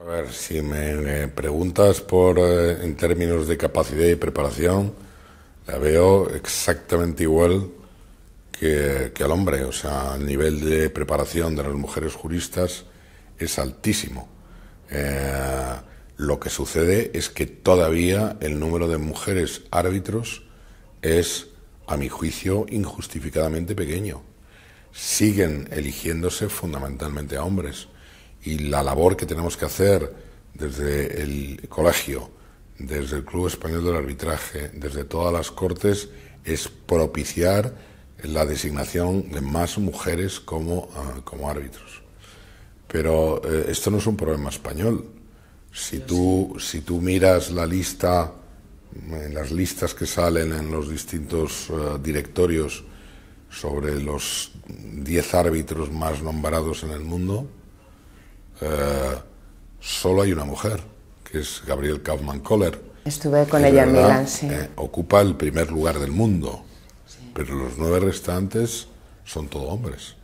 A ver, si me preguntas por eh, en términos de capacidad y preparación, la veo exactamente igual que, al hombre. O sea, el nivel de preparación de las mujeres juristas es altísimo. Eh, lo que sucede es que todavía el número de mujeres árbitros es, a mi juicio, injustificadamente pequeño. Siguen eligiéndose fundamentalmente a hombres y la labor que tenemos que hacer desde el colegio, desde el Club Español del Arbitraje, desde todas las Cortes, es propiciar la designación de más mujeres como, ah, árbitros. Pero eh, esto no es un problema español. Si tú, si tú miras la lista, las listas que salen en los distintos eh, directorios sobre los 10 árbitros más nombrados en el mundo, eh, solo hay una mujer, que es Gabriel Kaufman Koller. Estuve con ella en Milán, sí. Eh, ocupa el primer lugar del mundo, pero los nueve restantes son todo hombres.